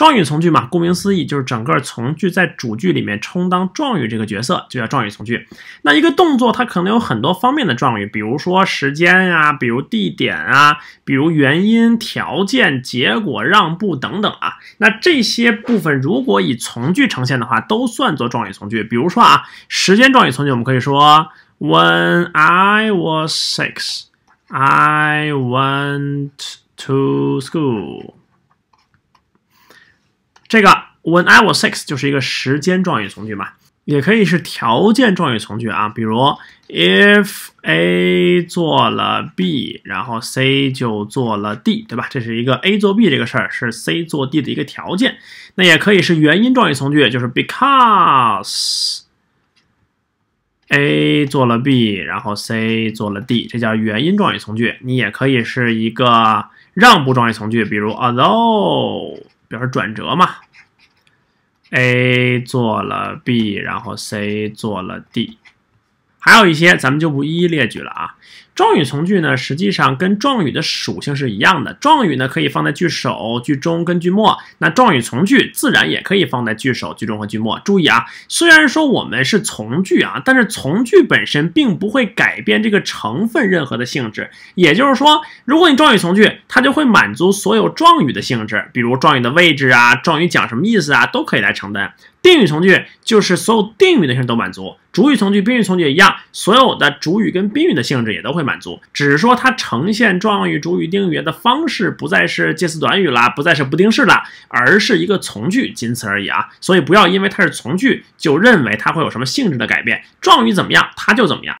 状语从句嘛，顾名思义，就是整个从句在主句里面充当状语这个角色，就叫状语从句。那一个动作，它可能有很多方面的状语，比如说时间啊，比如地点啊，比如原因、条件、结果、让步等等啊。那这些部分如果以从句呈现的话，都算作状语从句。比如说啊，时间状语从句，我们可以说：When I was six, I went to school. 这个 "When I was six" 就是一个时间状语从句嘛，也可以是条件状语从句啊。比如，if A 做了 B，然后 C 就做了 D，对吧？这是一个 A 做 B 这个事儿是 C 做 D 的一个条件。那也可以是原因状语从句，就是 because A 做了 B，然后 C 做了 D，这叫原因状语从句。你也可以是一个让步状语从句，比如 although。表示转折嘛，A 做了 B，然后 C 做了 D，还有一些咱们就不一一列举了啊。状语从句呢，实际上跟状语的属性是一样的。状语呢可以放在句首、句中跟句末，那状语从句自然也可以放在句首、句中和句末。注意啊，虽然说我们是从句啊，但是从句本身并不会改变这个成分任何的性质。也就是说，如果你状语从句，它就会满足所有状语的性质，比如状语的位置啊、状语讲什么意思啊，都可以来承担。定语从句就是所有定语的性质都满足，主语从句、宾语从句一样，所有的主语跟宾语的性质也都会满。满足，只是说它呈现状语、主语、定语的方式不再是介词短语啦，不再是不定式啦，而是一个从句，仅此而已啊！所以不要因为它是从句，就认为它会有什么性质的改变。状语怎么样，它就怎么样。